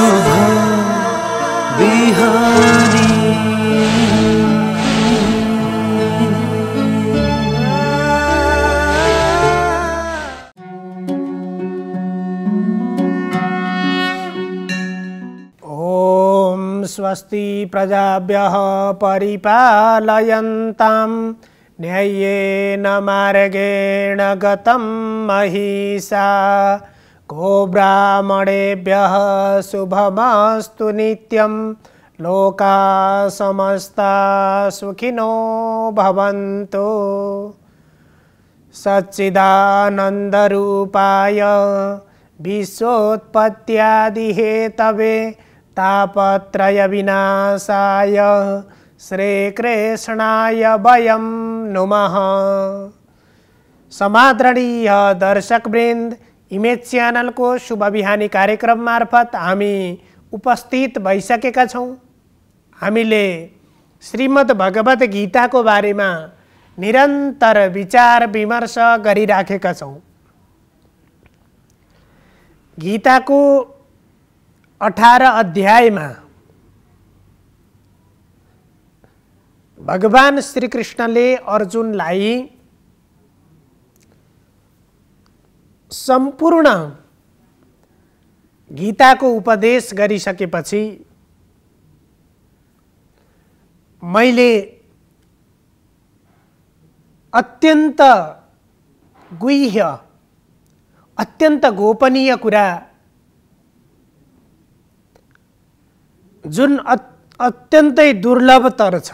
शोभा बिहारी स्वस्ति प्रजाभ्यः परिपालयन्तां न्याय्येन मार्गेण गतं महिषा को ब्राह्मणेभ्यः शुभमास्तु नित्यं लोका समस्ता सुखिनो भवन्तु सच्चिदानन्दरूपाय विश्वोत्पत्त्यादिहेतवे तापत्रयविनाशाय श्रीकृष्णाय वयं नुमः समादरणीय दर्शकवृन्द इमेज च्यानलको शुभ कार्यक्रम मार्फत हामी उपस्थित भइसकेका छौँ हामीले श्रीमद् भगवत गीताको बारेमा निरन्तर विचार विमर्श गरिराखेका छौँ गीताको अठार अध्यायमा भगवान् श्रीकृष्णले अर्जुनलाई सम्पूर्ण गीताको उपदेश गरिसकेपछि मैले अत्यन्त गुह्य अत्यन्त गोपनीय कुरा जुन अत्यन्तै दुर्लभतर छ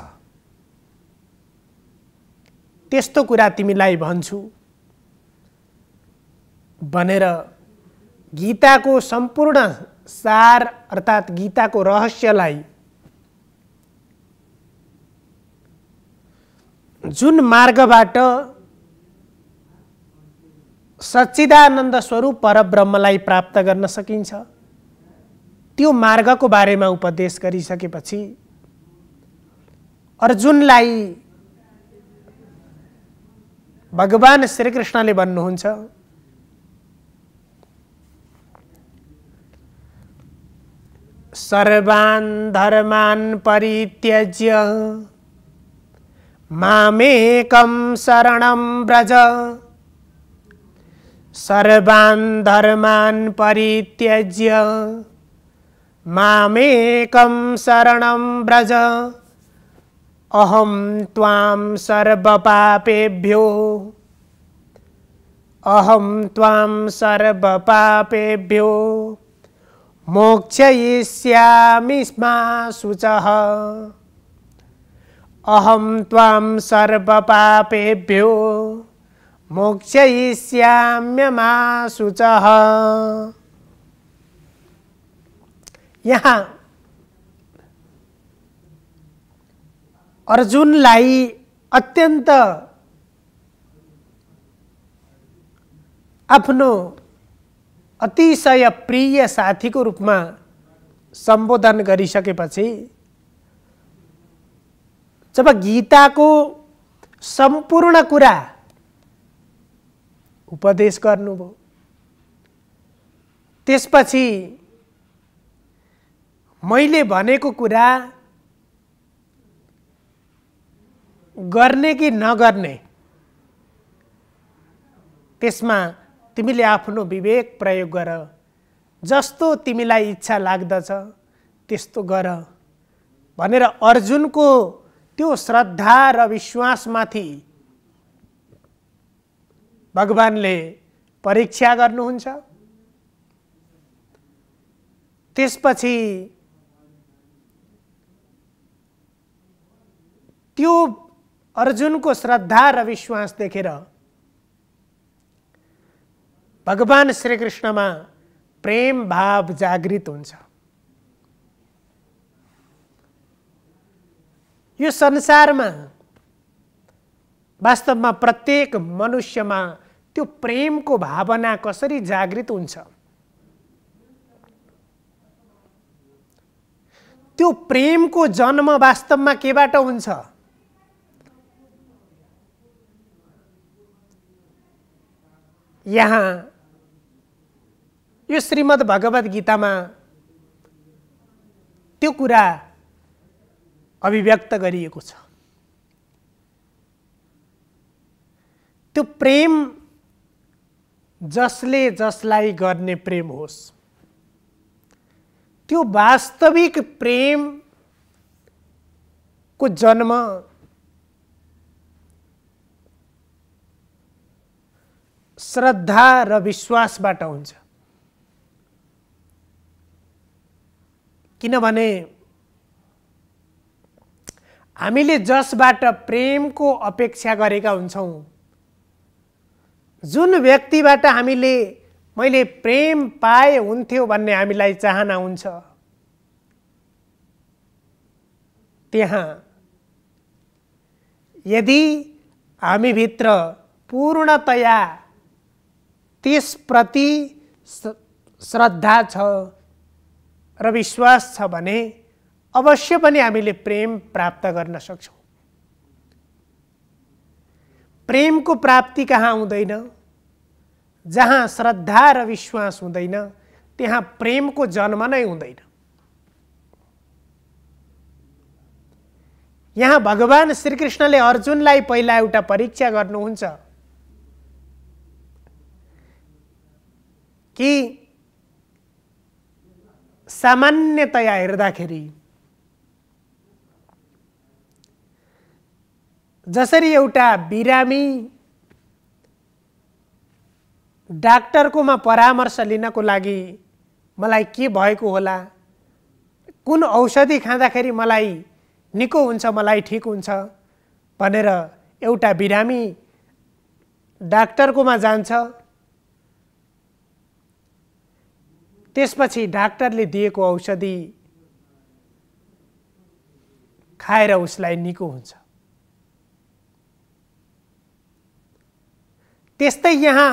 त्यस्तो कुरा तिमीलाई भन्छु भनेर गीताको सम्पूर्ण सार अर्थात् गीताको रहस्यलाई जुन मार्गबाट सच्चिदानन्द स्वरूप परब्रह्मलाई प्राप्त गर्न सकिन्छ त्यो मार्गको बारेमा उपदेश गरिसकेपछि अर्जुनलाई भगवान् श्रीकृष्णले भन्नुहुन्छ सर्वान् धर्मान् परित्यज्य मामेकं शरणं व्रज सर्वान् धर्मान् परित्यज्य मामेकं शरणं व्रज अहं त्वां सर्वपापेभ्यो अहं त्वां सर्वपापेभ्यो मोक्षयिष्यामि स्म शुचः अहं त्वां सर्वपापेभ्यो मोक्षयिष्याम्यमा शुचः यहाँ अर्जुनलाई अत्यन्त आफ्नो अतिशय प्रिय साथीको रूपमा सम्बोधन गरिसकेपछि जब गीताको सम्पूर्ण कुरा उपदेश गर्नुभयो त्यसपछि मैले भनेको कुरा गर्ने कि नगर्ने त्यसमा तिमीले आफ्नो विवेक प्रयोग गर जस्तो तिमीलाई इच्छा लाग्दछ त्यस्तो गर भनेर अर्जुनको त्यो श्रद्धा र विश्वासमाथि भगवान्ले परीक्षा गर्नुहुन्छ त्यसपछि त्यो अर्जुनको श्रद्धा र विश्वास देखेर भगवान् श्रीकृष्णमा प्रेम भाव जागृत हुन्छ यो संसारमा वास्तवमा प्रत्येक मनुष्यमा त्यो प्रेमको भावना कसरी जागृत हुन्छ त्यो प्रेमको जन्म वास्तवमा केबाट हुन्छ यहाँ यो श्रीमद् भगवद् गीतामा त्यो कुरा अभिव्यक्त गरिएको छ त्यो प्रेम जसले जसलाई गर्ने प्रेम होस् त्यो वास्तविक को जन्म श्रद्धा र विश्वासबाट हुन्छ किनभने हामीले जसबाट प्रेमको अपेक्षा गरेका हुन्छौँ जुन व्यक्तिबाट हामीले मैले प्रेम पाए हुन्थ्यो भन्ने हामीलाई चाहना हुन्छ त्यहाँ यदि हामीभित्र पूर्णतया त्यसप्रति श्रद्धा छ र विश्वास छ भने अवश्य पनि हामीले प्रेम प्राप्त गर्न सक्छौँ प्रेमको प्राप्ति कहाँ हुँदैन जहाँ श्रद्धा र विश्वास हुँदैन त्यहाँ प्रेमको जन्म नै हुँदैन यहाँ भगवान् श्रीकृष्णले अर्जुनलाई पहिला एउटा परीक्षा गर्नुहुन्छ कि सामान्यतया हेर्दाखेरि जसरी एउटा बिरामी डाक्टरकोमा परामर्श लिनको लागि मलाई के भएको होला कुन औषधि खाँदाखेरि मलाई निको हुन्छ मलाई ठिक हुन्छ भनेर एउटा बिरामी डाक्टरकोमा जान्छ त्यसपछि डाक्टरले दिएको औषधि खाएर उसलाई निको हुन्छ त्यस्तै यहाँ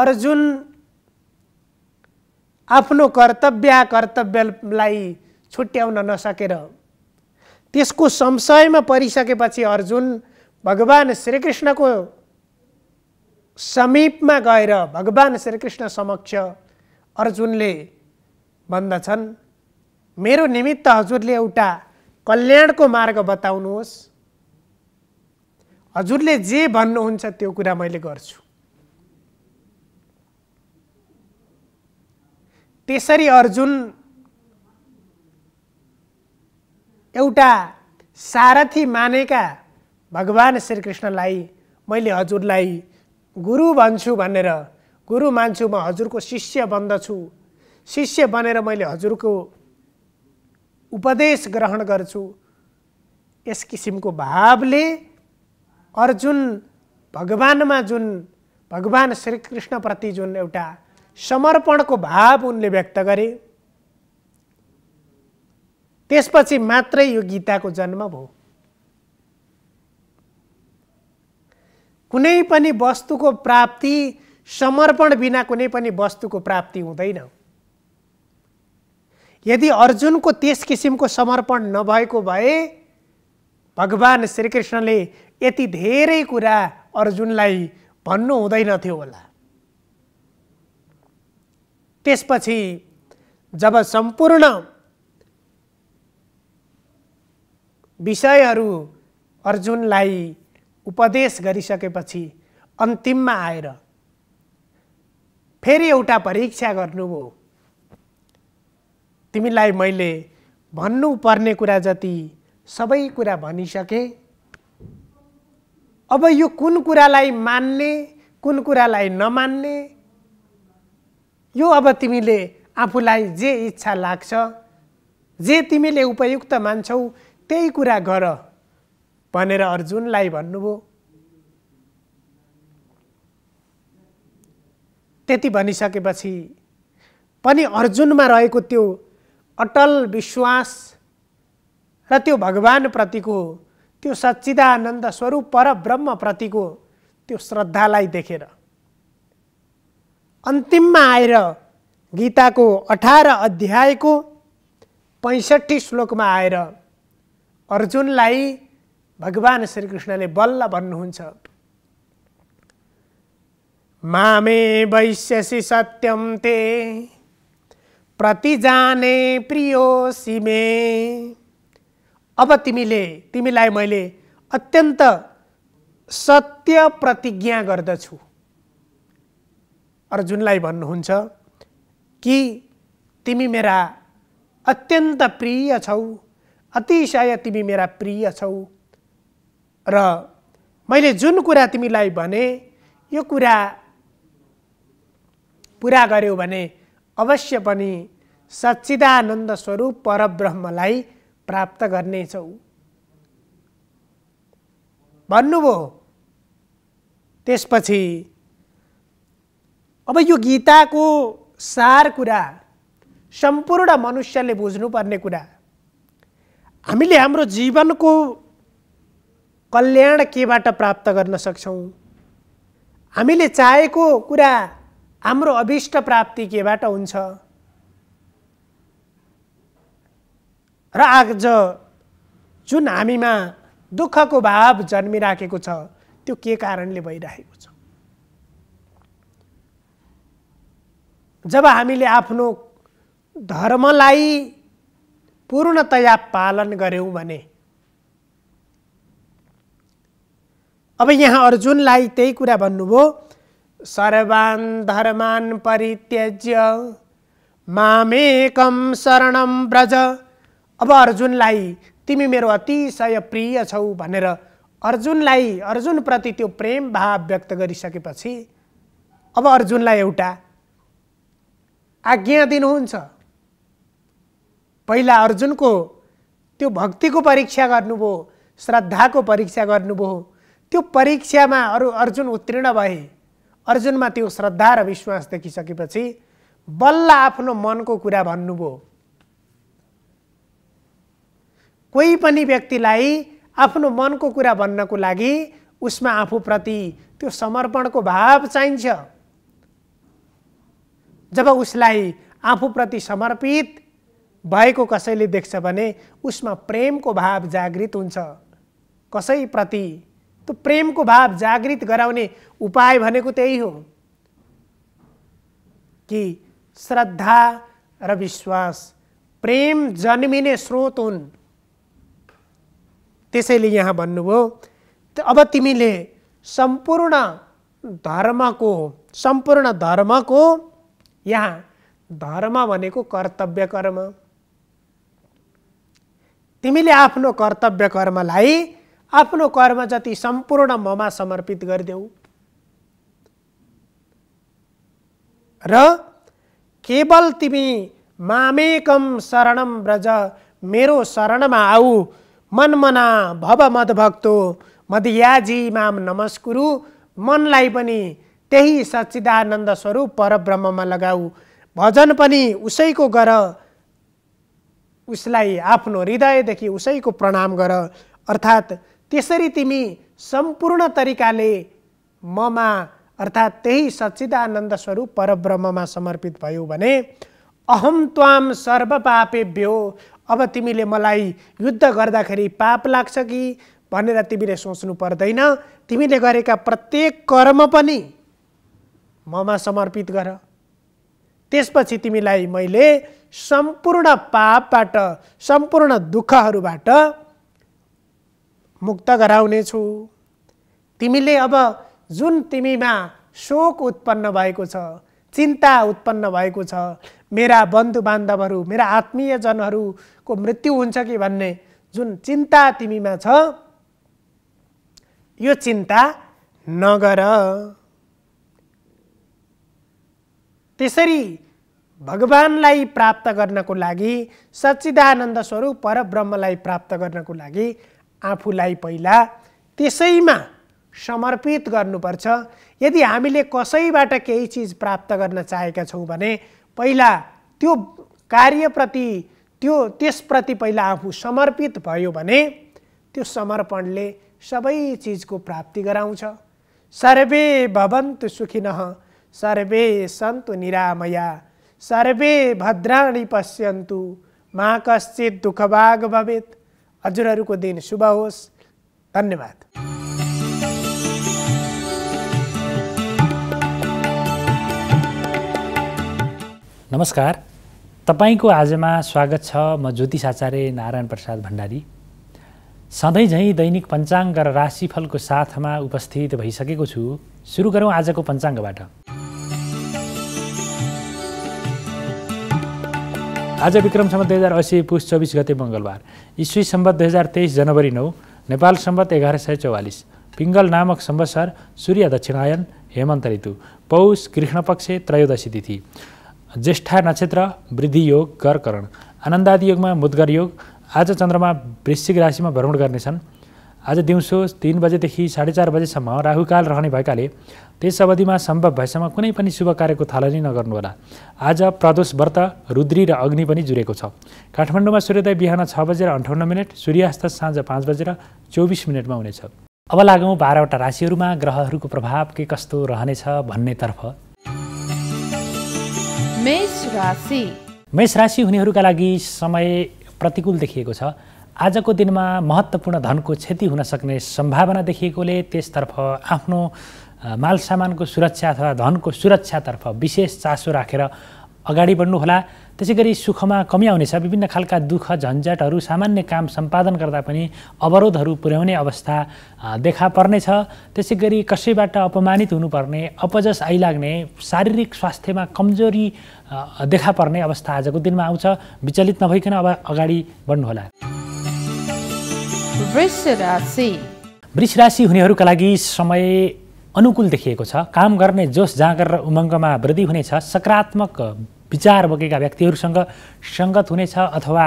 अर्जुन आफ्नो कर्तव्य कर्तव्यलाई छुट्याउन नसकेर त्यसको संशयमा परिसकेपछि अर्जुन भगवान श्रीकृष्णको समीपमा गएर भगवान् श्रीकृष्ण समक्ष अर्जुनले भन्दछन् मेरो निमित्त हजुरले एउटा कल्याणको मार्ग बताउनुहोस् हजुरले जे भन्नुहुन्छ त्यो कुरा मैले गर्छु त्यसरी अर्जुन एउटा सारथी मानेका भगवान् श्रीकृष्णलाई मैले हजुरलाई गुरु भन्छु भनेर गुरु मान्छु म हजुरको शिष्य बन्दछु शिष्य बनेर मैले हजुरको उपदेश ग्रहण गर्छु यस किसिमको भावले अर्जुन भगवानमा जुन भगवान् श्रीकृष्णप्रति जुन एउटा समर्पणको भाव उनले व्यक्त गरे त्यसपछि मात्रै यो गीताको जन्म भयो कुनै पनि वस्तुको प्राप्ति समर्पण बिना कुनै पनि वस्तुको प्राप्ति हुँदैन यदि अर्जुनको त्यस किसिमको समर्पण नभएको भए भगवान् श्रीकृष्णले यति धेरै कुरा अर्जुनलाई भन्नु हुँदैन थियो होला त्यसपछि जब सम्पूर्ण विषयहरू अर्जुनलाई उपदेश गरिसकेपछि अन्तिममा आएर फेरि एउटा परीक्षा गर्नुभयो तिमीलाई मैले भन्नुपर्ने कुरा जति सबै कुरा भनिसकेँ अब यो कुन कुरालाई मान्ने कुन कुरालाई नमान्ने यो अब तिमीले आफूलाई जे इच्छा लाग्छ जे तिमीले उपयुक्त मान्छौ त्यही कुरा गर भनेर अर्जुनलाई भन्नुभयो त्यति भनिसकेपछि पनि अर्जुनमा रहेको त्यो अटल विश्वास र त्यो भगवान्प्रतिको त्यो सच्चिदानन्द स्वरूप ब्रह्मप्रतिको त्यो श्रद्धालाई देखेर अन्तिममा आएर गीताको अठार अध्यायको पैँसठी श्लोकमा आएर अर्जुनलाई भगवान् श्रीकृष्णले बल्ल भन्नुहुन्छ मामे वैश्यसि सत्यम ते प्रति जाने मे अब तिमीले तिमीलाई मैले अत्यन्त सत्य प्रतिज्ञा गर्दछु अर्जुनलाई भन्नुहुन्छ कि तिमी मेरा अत्यन्त प्रिय छौ अतिशय तिमी मेरा प्रिय छौ र मैले जुन कुरा तिमीलाई भने यो कुरा पुरा गर्यो भने अवश्य पनि सच्चिदानन्द स्वरूप परब्रह्मलाई प्राप्त गर्नेछौ भन्नुभयो त्यसपछि अब यो गीताको सार कुरा सम्पूर्ण मनुष्यले बुझ्नुपर्ने कुरा हामीले हाम्रो जीवनको कल्याण केबाट प्राप्त गर्न सक्छौँ हामीले चाहेको कुरा हाम्रो अभिष्ट प्राप्ति केबाट हुन्छ र आज जुन हामीमा दुःखको भाव जन्मिराखेको छ त्यो के कारणले भइराखेको छ जब हामीले आफ्नो धर्मलाई पूर्णतया पालन गऱ्यौँ भने अब यहाँ अर्जुनलाई त्यही कुरा भन्नुभयो सर्वान् धर्मान् परित्यज्य मामेकम शरणम व्रज अब अर्जुनलाई तिमी मेरो अतिशय प्रिय छौ भनेर अर्जुनलाई अर्जुनप्रति त्यो प्रेम भाव व्यक्त गरिसकेपछि अब अर्जुनलाई एउटा आज्ञा दिनुहुन्छ पहिला अर्जुनको त्यो भक्तिको परीक्षा गर्नुभयो श्रद्धाको परीक्षा गर्नुभयो त्यो परीक्षामा अरू अर्जुन उत्तीर्ण भए अर्जुनमा त्यो श्रद्धा र विश्वास देखिसकेपछि बल्ल आफ्नो मनको कुरा भन्नुभयो कोही पनि व्यक्तिलाई आफ्नो मनको कुरा भन्नको लागि उसमा आफूप्रति त्यो समर्पणको भाव चाहिन्छ जब उसलाई आफूप्रति समर्पित भएको कसैले देख्छ भने उसमा प्रेमको भाव जागृत हुन्छ कसैप्रति त्यो प्रेमको भाव जागृत गराउने उपाय भनेको त्यही हो कि श्रद्धा र विश्वास प्रेम जन्मिने स्रोत हुन् त्यसैले यहाँ भन्नुभयो अब तिमीले सम्पूर्ण धर्मको सम्पूर्ण धर्मको यहाँ धर्म भनेको कर्तव्य कर्म तिमीले आफ्नो कर्तव्य कर्मलाई आफ्नो कर्म जति सम्पूर्ण ममा समर्पित गरिदेऊ र केवल तिमी मामेकम शरणम ब्रज मेरो शरणमा आऊ मनमना भव मदभक्तो मदियाजी माम नमस्कुरु मनलाई पनि त्यही सच्चिदानन्द स्वरूप परब्रह्ममा लगाऊ भजन पनि उसैको गर उसलाई आफ्नो हृदयदेखि उसैको प्रणाम गर अर्थात् त्यसरी तिमी सम्पूर्ण तरिकाले ममा अर्थात् त्यही सच्चिदानन्द स्वरूप परब्रह्ममा समर्पित भयो भने अहम त्वाम सर्वपापेभ्यो अब तिमीले मलाई युद्ध गर्दाखेरि पाप लाग्छ कि भनेर तिमीले सोच्नु पर्दैन तिमीले गरेका प्रत्येक कर्म पनि ममा समर्पित गर त्यसपछि तिमीलाई मैले सम्पूर्ण पापबाट सम्पूर्ण दुःखहरूबाट मुक्त गराउनेछु तिमीले अब जुन तिमीमा शोक उत्पन्न भएको छ चिन्ता उत्पन्न भएको छ मेरा बन्धु बान्धवहरू मेरा आत्मीयजनहरूको मृत्यु हुन्छ कि भन्ने जुन चिन्ता तिमीमा छ यो चिन्ता नगर त्यसरी भगवान्लाई प्राप्त गर्नको लागि सच्चिदानन्द स्वरूप परब्रह्मलाई प्राप्त गर्नको लागि आफूलाई पहिला त्यसैमा समर्पित गर्नुपर्छ यदि हामीले कसैबाट केही चिज प्राप्त गर्न चाहेका छौँ भने पहिला त्यो कार्यप्रति त्यो त्यसप्रति पहिला आफू समर्पित भयो भने त्यो समर्पणले सबै चिजको प्राप्ति गराउँछ सर्वे भवन्तु सुखिन सर्वे सन्तु निरामया सर्वे भद्राणी पश्यन्तु मा कश्चित दुःखभाग भवेत् हजुरहरूको दिन शुभ होस् धन्यवाद नमस्कार तपाईँको आजमा स्वागत छ म ज्योतिष आचार्य नारायण प्रसाद भण्डारी सधैँ झैँ दैनिक पञ्चाङ्ग र राशिफलको साथमा उपस्थित भइसकेको छु सुरु गरौँ आजको पञ्चाङ्गबाट आज विक्रम सम्बन्ध दुई हजार असी पुस चौबिस गते मङ्गलबार इस्वी सम्बत दुई हजार तेइस जनवरी नौ नेपाल सम्बत एघार सय चौवालिस पिङ्गल नामक सम्बसर सूर्य दक्षिणायन हेमन्त ऋतु पौष कृष्णपक्ष त्रयोदशी तिथि ज्येष्ठा नक्षत्र वृद्धि योग करकरण आनन्दादि योगमा मुद्गर योग आज चन्द्रमा वृश्चिक राशिमा भ्रमण गर्नेछन् आज दिउँसो तिन बजेदेखि साढे चार बजेसम्म राहुकाल रहने भएकाले त्यस अवधिमा सम्भव भएसम्म कुनै पनि शुभ कार्यको थालनी नगर्नुहोला आज प्रदोष व्रत रुद्री र अग्नि पनि जुरेको छ काठमाडौँमा सूर्योदय बिहान छ बजेर अन्ठाउन्न मिनट सूर्यास्त साँझ पाँच बजेर चौबिस मिनटमा हुनेछ अब लागौँ बाह्रवटा राशिहरूमा ग्रहहरूको प्रभाव के कस्तो रहनेछ भन्नेतर्फ मेष राशि हुनेहरूका लागि समय प्रतिकूल देखिएको छ आजको दिनमा महत्त्वपूर्ण धनको क्षति हुन सक्ने सम्भावना देखिएकोले त्यसतर्फ आफ्नो माल सामानको सुरक्षा अथवा धनको सुरक्षातर्फ विशेष चासो राखेर अगाडि बढ्नुहोला त्यसै गरी सुखमा कमी आउनेछ विभिन्न खालका दुःख झन्झटहरू सामान्य काम सम्पादन गर्दा पनि अवरोधहरू पुर्याउने अवस्था देखा पर्नेछ त्यसै गरी कसैबाट अपमानित हुनुपर्ने अपजस आइलाग्ने शारीरिक स्वास्थ्यमा कमजोरी देखा पर्ने अवस्था आजको दिनमा आउँछ विचलित नभइकन अब अगाडि बढ्नुहोला वृष राशि हुनेहरूका लागि समय अनुकूल देखिएको छ काम गर्ने जोस जाँगर र उमङ्गमा वृद्धि हुनेछ सकारात्मक विचार बोकेका व्यक्तिहरूसँग सङ्गत हुनेछ अथवा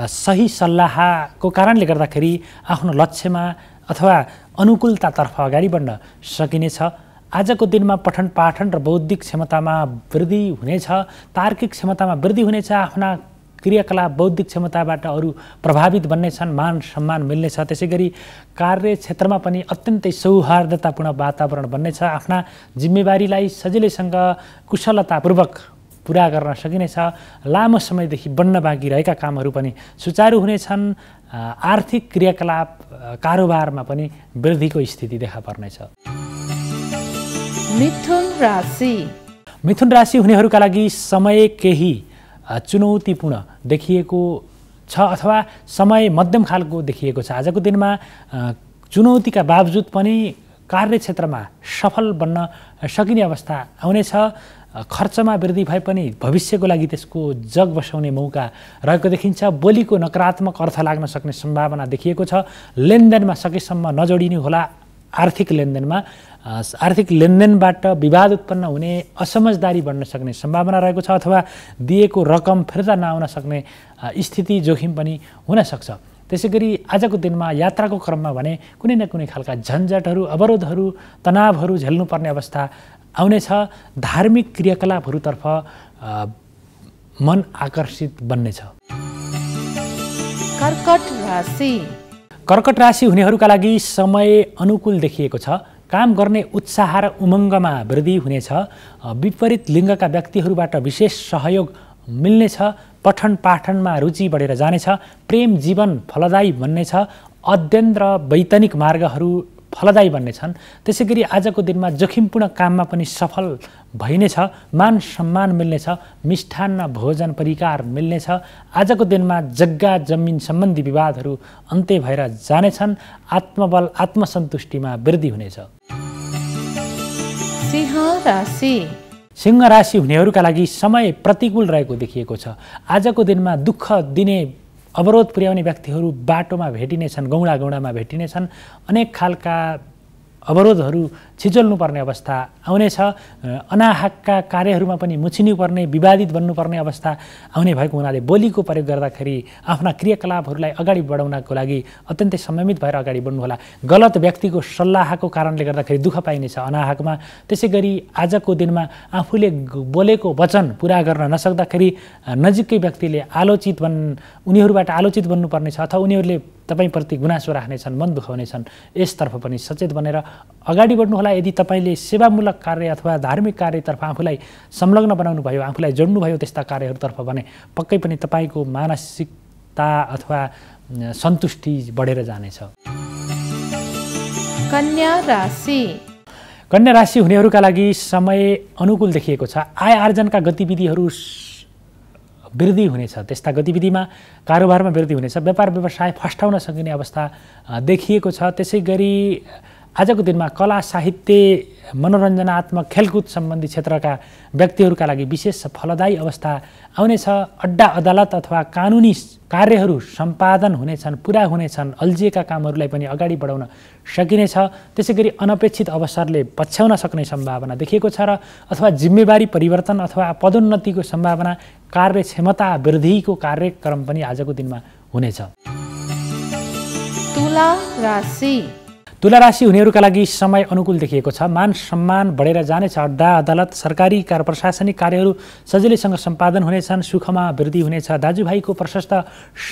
सही सल्लाहको कारणले गर्दाखेरि आफ्नो लक्ष्यमा अथवा अनुकूलतातर्फ अगाडि बढ्न सकिनेछ आजको दिनमा पठन पाठन र बौद्धिक क्षमतामा वृद्धि हुनेछ तार्किक क्षमतामा वृद्धि हुनेछ आफ्ना क्रियाकलाप बौद्धिक क्षमताबाट अरू प्रभावित बन्नेछन् मान सम्मान मिल्नेछ त्यसै गरी कार्यक्षेत्रमा पनि अत्यन्तै सौहार्दतापूर्ण वातावरण बन्नेछ आफ्ना जिम्मेवारीलाई सजिलैसँग कुशलतापूर्वक पुरा गर्न सकिनेछ लामो समयदेखि बन्न बाँकी रहेका कामहरू पनि सुचारू हुनेछन् आर्थिक क्रियाकलाप कारोबारमा पनि वृद्धिको स्थिति देखा पर्नेछ मिथुन राशि मिथुन राशि हुनेहरूका लागि समय केही चुनौतीपूर्ण देखिएको छ अथवा समय मध्यम खालको देखिएको छ आजको दिनमा चुनौतीका बावजुद पनि कार्यक्षेत्रमा सफल बन्न सकिने अवस्था आउनेछ खर्चमा वृद्धि भए पनि भविष्यको लागि त्यसको जग बसाउने मौका रहेको देखिन्छ बोलीको नकारात्मक अर्थ लाग्न सक्ने सम्भावना देखिएको छ लेनदेनमा सकेसम्म नजोडिने होला आर्थिक लेनदेनमा आर्थिक लेनदेनबाट विवाद उत्पन्न हुने असमझदारी बढ्न सक्ने सम्भावना रहेको छ अथवा दिएको रकम फिर्ता नआउन सक्ने स्थिति जोखिम पनि हुनसक्छ त्यसै गरी आजको दिनमा यात्राको क्रममा भने कुनै न कुनै खालका झन्झटहरू अवरोधहरू तनावहरू झेल्नुपर्ने अवस्था आउनेछ धार्मिक क्रियाकलापहरूतर्फ मन आकर्षित बन्नेछ कर्कट राशि कर्कट राशि हुनेहरूका लागि समय अनुकूल देखिएको छ काम गर्ने उत्साह र उमङ्गमा वृद्धि हुनेछ विपरीत लिङ्गका व्यक्तिहरूबाट विशेष सहयोग मिल्नेछ पठन पाठनमा रुचि बढेर जानेछ प्रेम जीवन फलदायी बन्नेछ अध्ययन र वैतनिक मार्गहरू फलदायी बन्ने छन् त्यसै गरी आजको दिनमा जोखिमपूर्ण काममा पनि सफल छ मान सम्मान मिल्नेछ मिष्ठान्न भोजन परिकार मिल्नेछ आजको दिनमा जग्गा जमिन सम्बन्धी विवादहरू अन्त्य भएर जानेछन् आत्मबल आत्मसन्तुष्टिमा वृद्धि हुनेछ सिंह राशि हुनेहरूका लागि समय प्रतिकूल रहेको देखिएको छ आजको दिनमा दुःख दिने अवरोध पुर्याउने व्यक्तिहरू बाटोमा भेटिनेछन् गौँडा गौँडामा भेटिनेछन् अनेक खालका अवरोधहरू छिजोल्नुपर्ने अवस्था आउनेछ अनाहकका कार्यहरूमा पनि मुछिनुपर्ने विवादित बन्नुपर्ने अवस्था आउने भएको हुनाले बोलीको प्रयोग गर्दाखेरि आफ्ना क्रियाकलापहरूलाई अगाडि बढाउनको लागि अत्यन्तै संयमित भएर अगाडि बढ्नुहोला गलत व्यक्तिको सल्लाहको कारणले गर्दाखेरि दुःख पाइनेछ अनाहकमा त्यसै गरी आजको दिनमा आफूले बोलेको वचन पुरा गर्न नसक्दाखेरि नजिकै व्यक्तिले आलोचित बन् उनीहरूबाट आलोचित बन्नुपर्नेछ अथवा उनीहरूले तपाईँप्रति गुनासो राख्नेछन् मन दुखाउनेछन् यसतर्फ पनि सचेत बनेर अगाडि बढ्नुहोला यदि तपाईँले सेवामूलक कार्य अथवा धार्मिक कार्यतर्फ आफूलाई संलग्न बनाउनु भयो आफूलाई जोड्नुभयो त्यस्ता कार्यहरूतर्फ भने पक्कै पनि तपाईँको मानसिकता अथवा सन्तुष्टि बढेर जानेछ कन्या राशि कन्या राशि हुनेहरूका लागि समय अनुकूल देखिएको छ आय आर्जनका गतिविधिहरू वृद्धि हुनेछ त्यस्ता गतिविधिमा कारोबारमा वृद्धि हुनेछ व्यापार व्यवसाय फस्टाउन सकिने अवस्था देखिएको छ त्यसै गरी आजको दिनमा कला साहित्य मनोरञ्जनात्मक खेलकुद सम्बन्धी क्षेत्रका व्यक्तिहरूका लागि विशेष फलदायी अवस्था आउनेछ अड्डा अदालत अथवा कानुनी कार्यहरू सम्पादन हुनेछन् पुरा हुनेछन् अल्झिएका कामहरूलाई पनि अगाडि बढाउन सकिनेछ त्यसै गरी अनपेक्षित अवसरले पछ्याउन सक्ने सम्भावना देखिएको छ र अथवा जिम्मेवारी परिवर्तन अथवा पदोन्नतिको सम्भावना कार्यक्षमता वृद्धिको कार्यक्रम पनि आजको दिनमा हुनेछ तुला राशि तुला राशि हुनेहरूका लागि समय अनुकूल देखिएको छ मान सम्मान बढेर जानेछ अड्डा अदालत सरकारी कार प्रशासनिक कार्यहरू सजिलैसँग सम्पादन हुनेछन् सुखमा वृद्धि हुनेछ दाजुभाइको प्रशस्त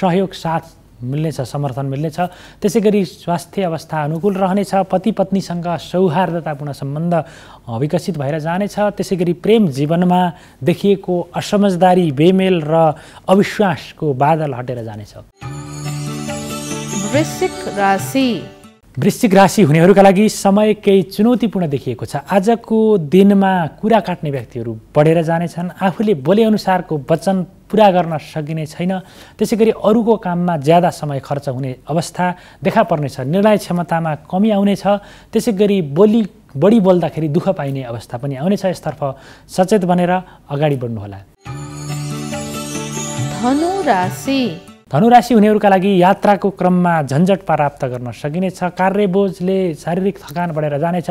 सहयोग साथ मिल्नेछ समर्थन मिल्नेछ त्यसै गरी स्वास्थ्य अवस्था अनुकूल रहनेछ पति पत्नीसँग सौहार्दतापूर्ण सम्बन्ध विकसित भएर जानेछ त्यसै गरी प्रेम जीवनमा देखिएको असमझदारी बेमेल र अविश्वासको बादल हटेर जानेछ वृश्चिक राशि वृश्चिक राशि हुनेहरूका लागि समय केही चुनौतीपूर्ण देखिएको छ आजको दिनमा कुरा काट्ने व्यक्तिहरू बढेर जानेछन् आफूले बोलेअनुसारको वचन पुरा गर्न सकिने छैन त्यसै गरी अरूको काममा ज्यादा समय खर्च हुने अवस्था देखा पर्नेछ निर्णय क्षमतामा कमी आउनेछ त्यसै गरी बोली बढी बोल्दाखेरि दुःख पाइने अवस्था पनि आउनेछ यसतर्फ सचेत बनेर अगाडि बढ्नुहोला धनु राशि धनुराशि हुनेहरूका लागि यात्राको क्रममा झन्झट प्राप्त गर्न सकिनेछ कार्यबोझले शारीरिक थकान बढेर जानेछ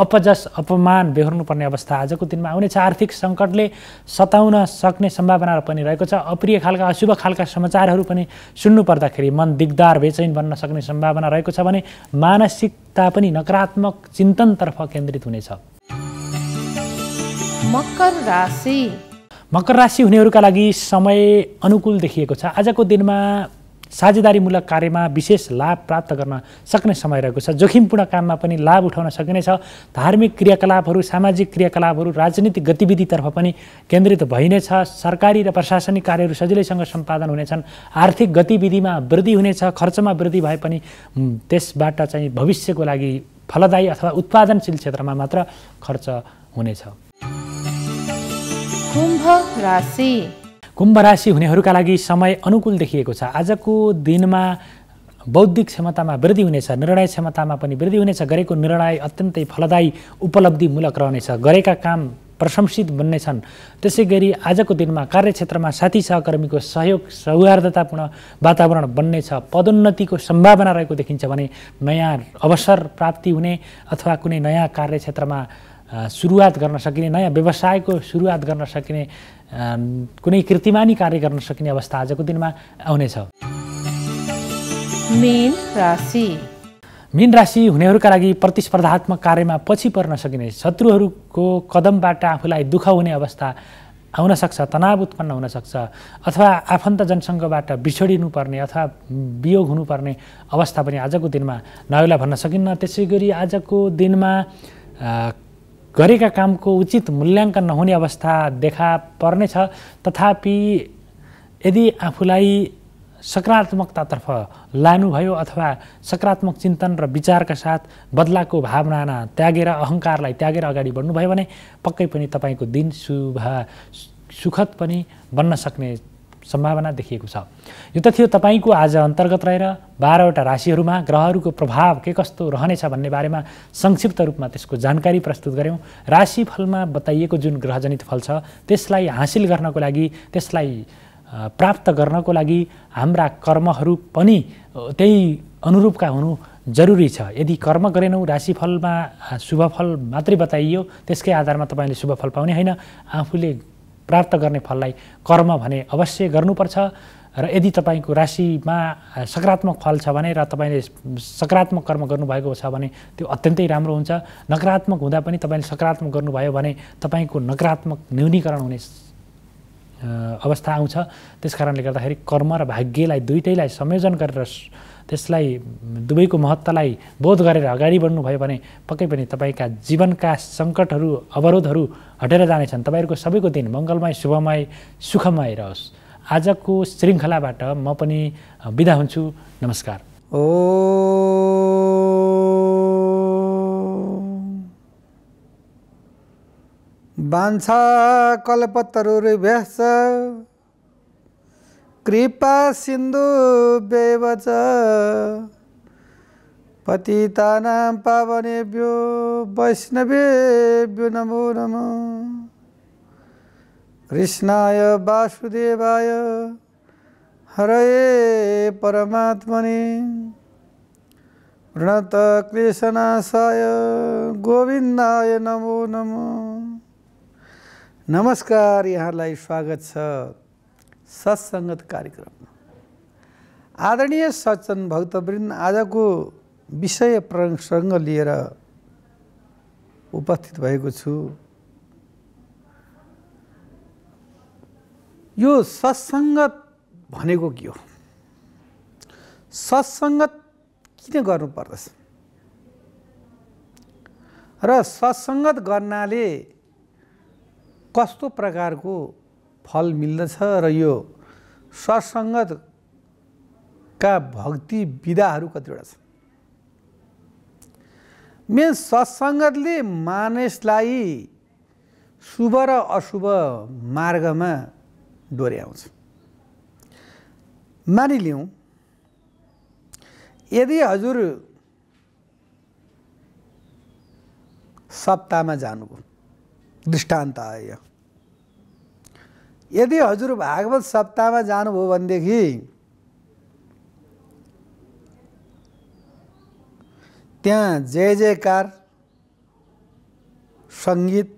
अपजस अपमान बेहोर्नुपर्ने अवस्था आजको दिनमा आउनेछ आर्थिक सङ्कटले सताउन सक्ने सम्भावना पनि रहेको छ अप्रिय खालका अशुभ खालका समाचारहरू पनि सुन्नुपर्दाखेरि पर्दाखेरि मन दिगदार बेचैन बन्न सक्ने सम्भावना रहेको छ भने मानसिकता पनि नकारात्मक चिन्तनतर्फ केन्द्रित हुनेछ मकर राशि मकर राशि हुनेहरूका लागि समय अनुकूल देखिएको छ आजको दिनमा साझेदारीमूलक कार्यमा विशेष लाभ प्राप्त गर्न सक्ने समय रहेको छ जोखिमपूर्ण काममा पनि लाभ उठाउन सकिनेछ धार्मिक क्रियाकलापहरू सामाजिक क्रियाकलापहरू राजनीतिक गतिविधितर्फ पनि केन्द्रित भइनेछ सरकारी र प्रशासनिक कार्यहरू सजिलैसँग सम्पादन हुनेछन् आर्थिक गतिविधिमा वृद्धि हुनेछ खर्चमा वृद्धि भए पनि त्यसबाट चाहिँ भविष्यको लागि फलदायी अथवा उत्पादनशील क्षेत्रमा मात्र खर्च हुनेछ कुम्भ राशि कुम्भ राशि हुनेहरूका लागि समय अनुकूल देखिएको छ आजको दिनमा बौद्धिक क्षमतामा वृद्धि हुनेछ निर्णय क्षमतामा पनि वृद्धि हुनेछ गरेको निर्णय अत्यन्तै फलदायी उपलब्धिमूलक रहनेछ गरेका काम प्रशंसित बन्नेछन् त्यसै गरी आजको दिनमा कार्यक्षेत्रमा साथी सहकर्मीको सहयोग सौहार्दतापूर्ण वातावरण बन्नेछ पदोन्नतिको सम्भावना रहेको देखिन्छ भने नयाँ अवसर प्राप्ति हुने अथवा कुनै नयाँ कार्यक्षेत्रमा सुरुवात गर्न सकिने नयाँ व्यवसायको सुरुवात गर्न सकिने कुनै कृतिमानी कार्य गर्न सकिने अवस्था आजको दिनमा आउनेछ मेन राशि मीन राशि हुनेहरूका लागि प्रतिस्पर्धात्मक कार्यमा पछि पर्न सकिने शत्रुहरूको कदमबाट आफूलाई दुःख हुने अवस्था आउन सक्छ तनाव उत्पन्न हुनसक्छ अथवा आफन्त जनसङ्घबाट बिछोडिनुपर्ने अथवा वियोग हुनुपर्ने अवस्था पनि आजको दिनमा नबेला भन्न सकिन्न त्यसै गरी आजको दिनमा गरेका कामको उचित मूल्याङ्कन नहुने अवस्था देखा पर्नेछ तथापि यदि आफूलाई सकारात्मकतातर्फ लानुभयो अथवा सकारात्मक चिन्तन र विचारका साथ बदलाको भावना त्यागेर अहङ्कारलाई त्यागेर अगाडि बढ्नुभयो भने पक्कै पनि तपाईँको दिन शुभ सुखद पनि बन्न सक्ने सम्भावना देखिएको छ यो त थियो तपाईँको आज अन्तर्गत रहेर बाह्रवटा राशिहरूमा ग्रहहरूको प्रभाव के कस्तो रहनेछ भन्ने बारेमा संक्षिप्त रूपमा त्यसको जानकारी प्रस्तुत गऱ्यौँ राशिफलमा बताइएको जुन ग्रहजनित फल छ त्यसलाई हासिल गर्नको लागि त्यसलाई प्राप्त गर्नको लागि हाम्रा कर्महरू पनि त्यही अनुरूपका हुनु जरुरी छ यदि कर्म गरेनौँ राशिफलमा शुभफल मात्रै बताइयो त्यसकै आधारमा तपाईँले शुभफल पाउने होइन आफूले प्राप्त गर्ने फललाई कर्म भने अवश्य गर्नुपर्छ र यदि तपाईँको राशिमा सकारात्मक फल छ भने र तपाईँले सकारात्मक कर्म गर्नुभएको छ भने त्यो अत्यन्तै राम्रो हुन्छ नकारात्मक हुँदा पनि तपाईँले सकारात्मक गर्नुभयो भने तपाईँको नकारात्मक न्यूनीकरण हुने अवस्था आउँछ त्यस कारणले गर्दाखेरि कर्म र भाग्यलाई दुइटैलाई संयोजन गरेर त्यसलाई दुवैको महत्त्वलाई बोध गरेर अगाडि बढ्नुभयो भने पक्कै पनि तपाईँका जीवनका सङ्कटहरू अवरोधहरू हटेर जानेछन् तपाईँहरूको सबैको दिन मङ्गलमय शुभमय सुखमय रहोस् आजको श्रृङ्खलाबाट म पनि बिदा हुन्छु नमस्कार ओ बान्छा कलपतहरू व्यस्त कृपा सिन्धु बेवच पतितानां पावनेभ्यो वैष्णवेभ्यो नमो नमः कृष्णाय वासुदेवाय हरये परमात्मने प्रणतक्लेशनाशाय गोविन्दाय नमो नमः नमस्कार यहाँलाई स्वागत छ सत्सङ्गत कार्यक्रम आदरणीय सचन भक्तवृन्द आजको विषय प्रसङ्ग लिएर उपस्थित भएको छु यो सत्सङ्गत भनेको के हो सत्सङ्गत किन गर्नु पर्दछ र सत्सङ्गत गर्नाले कस्तो प्रकारको फल मिल्दछ र यो सत्सङ्गतका भक्ति विधाहरू कतिवटा छन् मेन सत्सङ्गतले मानिसलाई शुभ र अशुभ मार्गमा डोर्याउँछ मानिलिउँ यदि हजुर सप्ताहमा जानुभयो दृष्टान्त आयो यदि हजुर भागवत सप्ताहमा जानुभयो भनेदेखि त्यहाँ जय जयकार सङ्गीत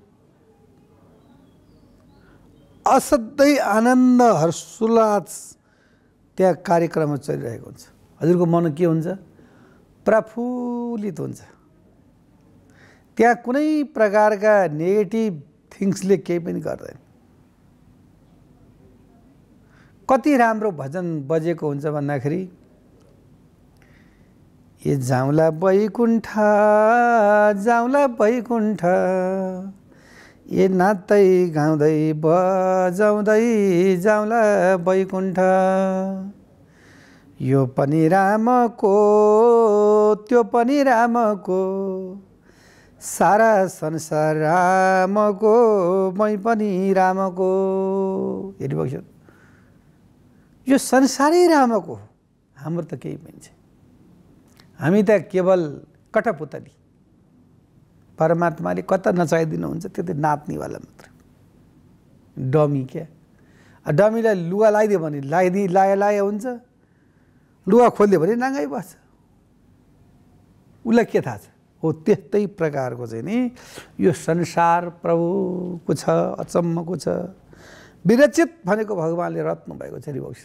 असाध्यै आनन्द हर्षोल्लास त्यहाँ कार्यक्रममा चलिरहेको हुन्छ हजुरको मन के हुन्छ प्रफुल्लित हुन्छ त्यहाँ कुनै प्रकारका नेगेटिभ थिङ्ग्सले केही पनि गर्दैन कति राम्रो भजन बजेको हुन्छ भन्दाखेरि ए जाउँला बैकुण्ठ जाउँला बैकुण्ठ ए नाच्दै गाउँदै बजाउँदै जाउँला बैकुण्ठ यो पनि रामको त्यो पनि रामको सारा संसार रामको मै पनि रामको हेरिबक्स यो संसारै रामको हो हाम्रो त केही पनि छैन हामी त केवल कटपुतली परमात्माले कता हुन्छ त्यो त नाच्नेवाला मात्र डमी क्या डमीलाई लुगा लगाइदियो भने लगाइदिए लाए लाए हुन्छ लुगा खोलिदियो भने नाङ्गै बस्छ उसलाई के थाहा छ हो त्यस्तै प्रकारको चाहिँ नि यो संसार प्रभुको छ अचम्मको छ विरचित भनेको भगवान्ले रत्नु भएको छ हरिवंश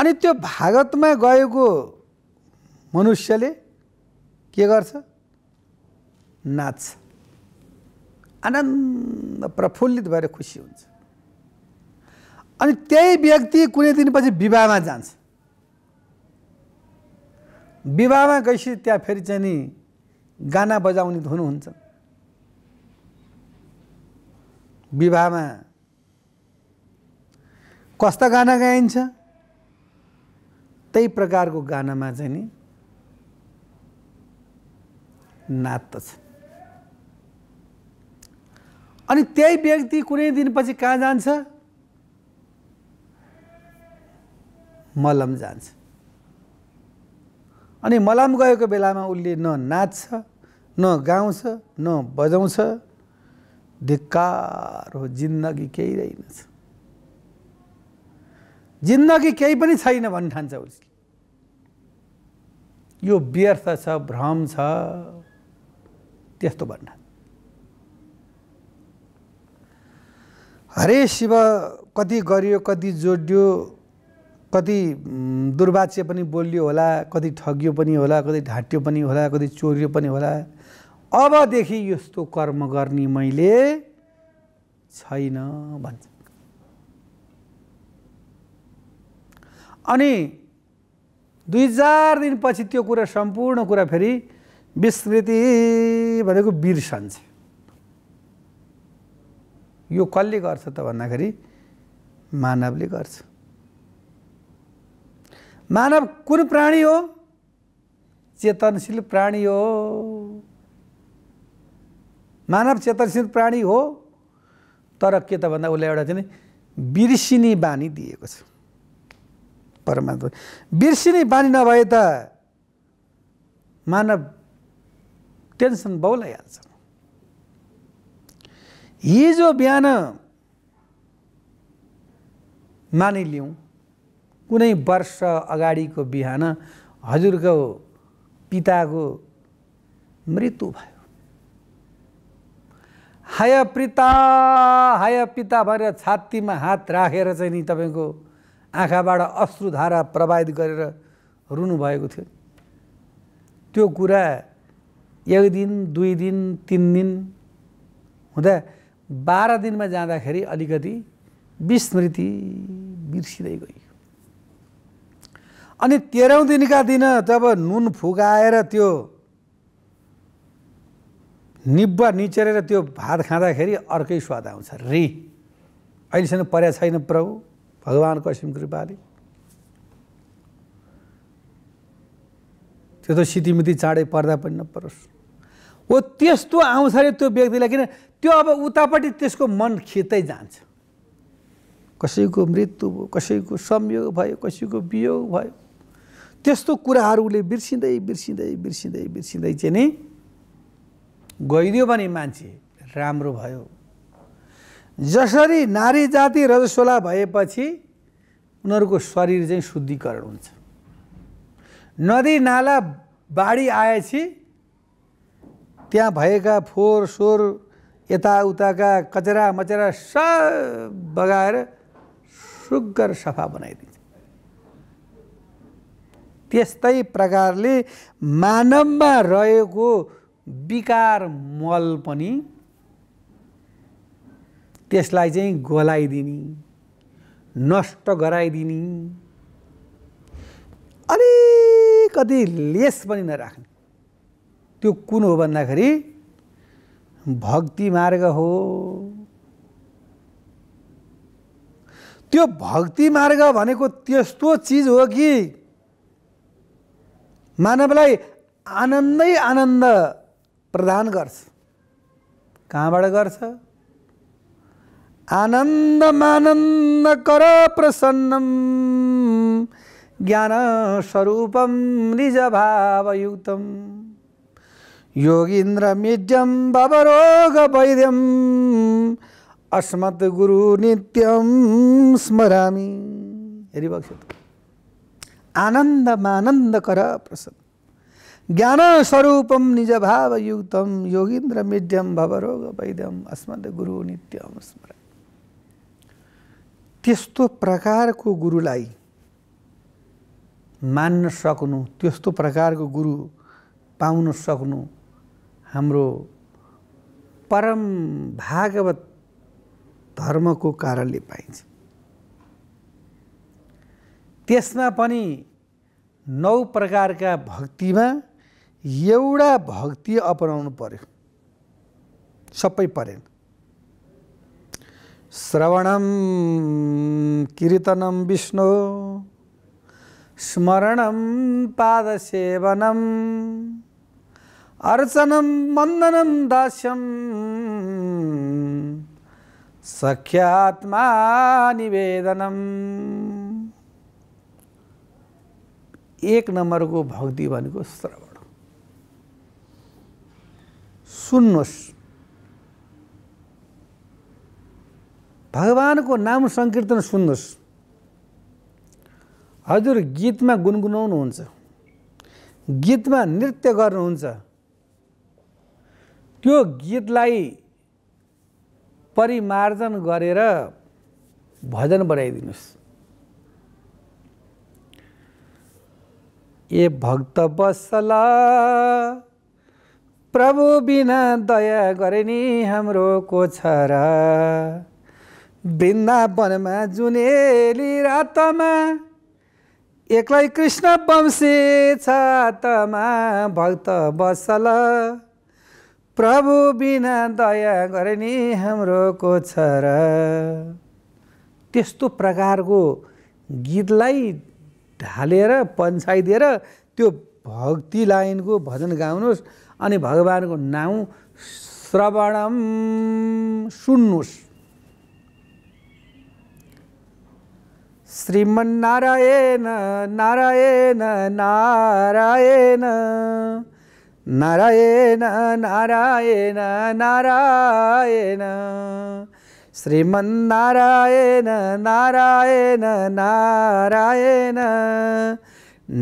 अनि त्यो भागतमा गएको मनुष्यले के गर्छ नाच्छ आनन्द प्रफुल्लित भएर खुसी हुन्छ अनि त्यही व्यक्ति कुनै दिनपछि विवाहमा जान्छ विवाहमा गएपछि त्यहाँ फेरि चाहिँ नि गाना बजाउने धुनु हुन्छ विवाहमा कस्ता गाना गाइन्छ त्यही प्रकारको गानामा चाहिँ नि छ अनि त्यही व्यक्ति कुनै दिनपछि कहाँ जान्छ मलम जान्छ अनि मलम गएको बेलामा उसले न नाच्छ न गाउँछ न बजाउँछ धिक्कार हो जिन्दगी केही रहेनछ जिन्दगी केही पनि छैन भन्ठान्छ उसले यो व्यर्थ छ भ्रम छ त्यस्तो भन्न हरे शिव कति गरियो कति जोडियो कति दुर्वाच्य पनि बोलियो होला कति ठगियो पनि होला कति ढाँट्यो पनि होला कति चोरियो पनि होला अबदेखि यस्तो कर्म गर्ने मैले छैन भन्छ अनि दुई चार दिनपछि त्यो कुरा सम्पूर्ण कुरा फेरि विस्मृति भनेको बिर्सन्छ यो कसले गर्छ त भन्दाखेरि मानवले गर्छ मानव कुन प्राणी हो चेतनशील प्राणी हो मानव चेतनशील प्राणी हो तर के त भन्दा उसलाई एउटा चाहिँ बिर्सिने बानी दिएको छ परमात्मा बिर्सिने बानी नभए त मानव टेन्सन बौलाइहाल्छ हिजो बिहान मानिलिउँ कुनै वर्ष अगाडिको बिहान हजुरको पिताको मृत्यु भयो हाय पिता हाय पिता भनेर छातीमा हात राखेर चाहिँ नि तपाईँको आँखाबाट अश्रुधारा प्रवाहित गरेर रुनुभएको थियो त्यो कुरा एक दिन दुई दिन तिन दिन हुँदा बाह्र दिनमा जाँदाखेरि अलिकति विस्मृति बिर्सिँदै गयो अनि तेह्रौँ दिनका दिन जब नुन फुगाएर त्यो निब्बा निचेर त्यो भात खाँदाखेरि अर्कै स्वाद आउँछ रे अहिलेसम्म परेको छैन प्रभु भगवान्को असीम कृपाले त्यो त सितिमिति चाँडै पर्दा पनि नपरोस् हो त्यस्तो आउँछ अरे त्यो व्यक्तिलाई किन त्यो अब उतापट्टि त्यसको मन खिच्दै जान्छ कसैको मृत्यु भयो कसैको संयोग भयो कसैको वियोग भयो त्यस्तो कुराहरूले बिर्सिँदै बिर्सिँदै बिर्सिँदै बिर्सिँदै चाहिँ नि गइदियो भने मान्छे राम्रो भयो जसरी नारी जाति रजस्वला भएपछि उनीहरूको शरीर चाहिँ शुद्धिकरण हुन्छ नदी नाला बाढी आएपछि त्यहाँ भएका फोहोर सोहोर यताउताका कचरा मचरा सब बगाएर सुग्घर सफा बनाइदिन्छ त्यस्तै प्रकारले मानवमा रहेको विकार मल पनि त्यसलाई चाहिँ गलाइदिने नष्ट गराइदिने अलिकति लेस पनि नराख्ने त्यो कुन हो भन्दाखेरि भक्ति मार्ग हो त्यो भक्ति मार्ग भनेको त्यस्तो चिज हो कि मानवलाई आनन्दै आनन्द प्रदान गर्छ कहाँबाट गर्छ ज्ञान निज आनन्दमानन्दकर प्रसन्नं ज्ञानस्वरूपं निजभावयुक्तं वैद्यम भवरोगवैद्यम् गुरु नित्यम स्मरामि हरिभक्षित कर प्रसन्न ज्ञानस्वरूपं बबरोग वैद्यम अस्मत गुरु नित्यम स्मरामि त्यस्तो प्रकारको गुरुलाई मान्न सक्नु त्यस्तो प्रकारको गुरु पाउन सक्नु हाम्रो परम भागवत धर्मको कारणले पाइन्छ त्यसमा पनि नौ प्रकारका भक्तिमा एउटा भक्ति अपनाउनु पर्यो सबै परेन శ్రవణం కీర్తనం విష్ణు స్మరణం పాదసేవనం అర్చనం మందనం దాస్యం సఖ్యాత్మా నివేదనం एक नंबर को भक्ति भनेको श्रवण सुन्नुहोस् भगवानको नाम सङ्कीर्तन सुन्नुहोस् हजुर गीतमा गुनगुनाउनुहुन्छ गीतमा नृत्य गर्नुहुन्छ त्यो गीतलाई परिमार्जन गरेर भजन बनाइदिनुहोस् ए भक्त बसला प्रभु बिना दया गरे नि हाम्रो को छ र वृन्दावनमा जुनेली रातमा एक्लै कृष्ण वंशी तमा भक्त बसल प्रभु बिना दया गर्ने हाम्रो को छ र त्यस्तो प्रकारको गीतलाई ढालेर पन्छाइदिएर त्यो भक्ति लाइनको भजन गाउनुहोस् अनि भगवान्को नाउँ श्रवणम सुन्नुहोस् श्रीमन्नारायण नारायण नारायण नारायण नारायण नारायण श्रीमन्नारायण नारायण नारायण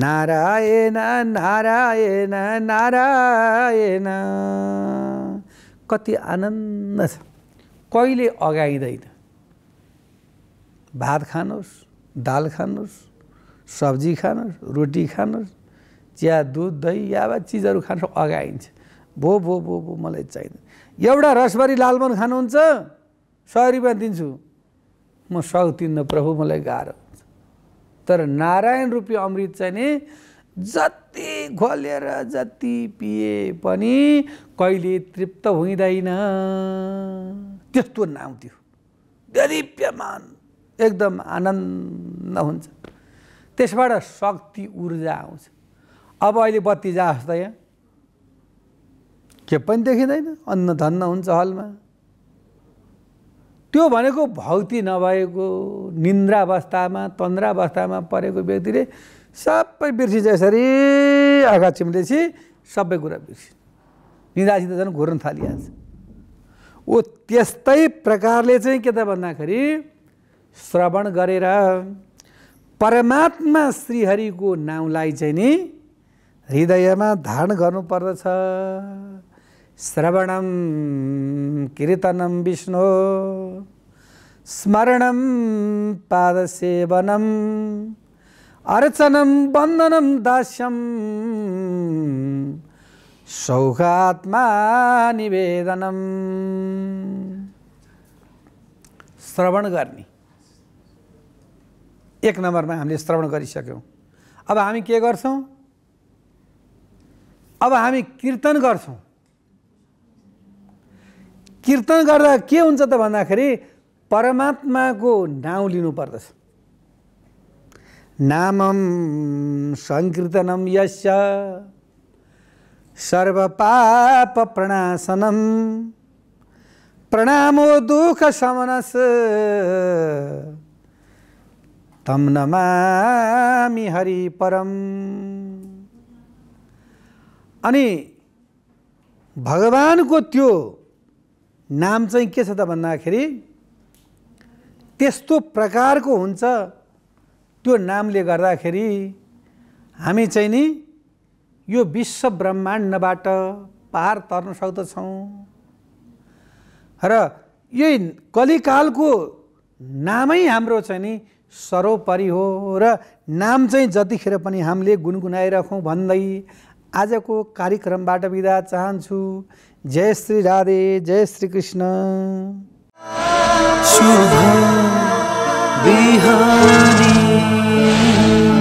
नारायण नारायण नारायण कति आनन्द छ कहिले अगाइँदैन भात खानुहोस् दाल खानुहोस् सब्जी खानुहोस् रोटी खानुहोस् चिया दुध दही या वा चिजहरू खानु अगाइन्छ भो भो भो भो मलाई चाहिँ एउटा रसभरि लालमन खानुहुन्छ सय रुपियाँ दिन्छु म सौ तिन्न प्रभु मलाई गाह्रो हुन्छ तर नारायण रूपी अमृत चाहिँ नि जति घोलेर जति पिए पनि कहिले तृप्त हुँदैन त्यस्तो नाम त्यो गरिप्यमान एकदम आनन्द हुन्छ त्यसबाट शक्ति ऊर्जा आउँछ अब अहिले बत्ती जा त यहाँ के पनि देखिँदैन अन्न धन्न हुन्छ हलमा त्यो भनेको भौति नभएको निन्द्रावस्थामा तन्द्रावस्थामा परेको व्यक्तिले सबै बिर्सिन्छ यसरी आँखा चिम्लेपछि सबै कुरा बिर्सिन्छ निदासित झन् घुर्न थालिहाल्छ ऊ त्यस्तै प्रकारले चाहिँ के त भन्दाखेरि श्रवण गरेर परमात्मा श्रीहरिको नाउँलाई चाहिँ नि हृदयमा धारण गर्नुपर्दछ श्रवणम कीर्तनम विष्णु स्मरणम पादसेवनम अर्चनम बन्दनम दास्यम सौखात्मा निवेदनम श्रवण गर्ने एक नम्बरमा हामीले श्रवण गरिसक्यौँ अब हामी के गर्छौँ अब हामी कीर्तन गर्छौँ कीर्तन गर्दा के हुन्छ त भन्दाखेरि परमात्माको नाउँ लिनुपर्दछ नामम सङ्कीर्तनम यस्य सर्वपाप प्रणासनम प्रणामो दुःख समनस तम नमामि हरि परम अनि भगवानको त्यो नाम चाहिँ के छ त भन्दाखेरि त्यस्तो प्रकारको हुन्छ त्यो नामले गर्दाखेरि हामी चाहिँ नि यो विश्व ब्रह्माण्डबाट पार तर्न सक्दछौँ र यही कलिकालको नामै हाम्रो चाहिँ नि सरोपरि हो र नाम चाहिँ जतिखेर पनि हामीले गुनगुनाइराखौँ भन्दै आजको कार्यक्रमबाट बिदा चाहन्छु जय श्री राधे जय श्री कृष्ण बिहारी